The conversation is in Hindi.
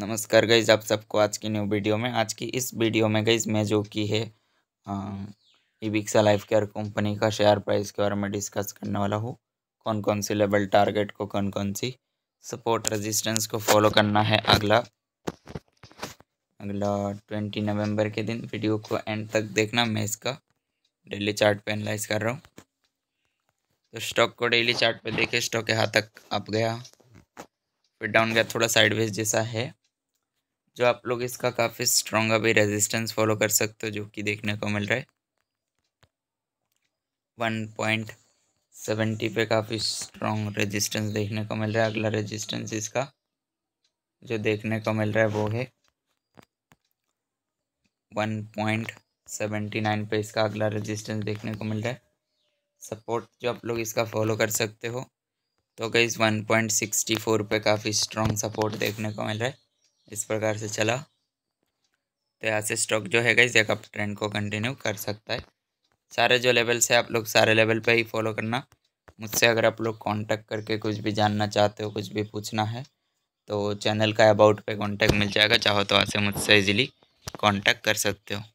नमस्कार गईज आप सबको आज की न्यू वीडियो में आज की इस वीडियो में गईज मैं जो की है इबिक्सा लाइफ केयर कंपनी का शेयर प्राइस के बारे में डिस्कस करने वाला हूँ कौन कौन सी लेवल टारगेट को कौन कौन सी सपोर्ट रेजिस्टेंस को फॉलो करना है अगला अगला ट्वेंटी नवंबर के दिन वीडियो को एंड तक देखना मैं इसका डेली चार्ट पे एनालाइज कर रहा हूँ तो स्टॉक को डेली चार्ट पे देखे स्टॉक यहाँ तक अप गया फिर डाउन गया थोड़ा साइडवेज जैसा है जो आप लोग इसका काफ़ी स्ट्रॉन्ग अभी रेजिस्टेंस फॉलो कर सकते हो जो कि देखने को मिल रहा है वन पॉइंट सेवेंटी पे काफ़ी स्ट्रॉन्ग रेजिस्टेंस देखने को मिल रहा है अगला रेजिस्टेंस इसका जो देखने को मिल रहा है वो है वन पॉइंट सेवेंटी नाइन पे इसका अगला रेजिस्टेंस देखने को मिल रहा है सपोर्ट जो आप लोग इसका फॉलो कर सकते हो तो कई वन पॉइंट सिक्सटी फोर पर काफ़ी स्ट्रॉन्ग सपोर्ट देखने को मिल रहा है इस प्रकार से चला तो यहाँ से स्टॉक जो है गई एक ट्रेंड को कंटिन्यू कर सकता है सारे जो लेवल्स है आप लोग सारे लेवल पे ही फॉलो करना मुझसे अगर आप लोग कांटेक्ट करके कुछ भी जानना चाहते हो कुछ भी पूछना है तो चैनल का अबाउट पे कांटेक्ट मिल जाएगा चाहो तो वहाँ से मुझसे इजीली कांटेक्ट कर सकते हो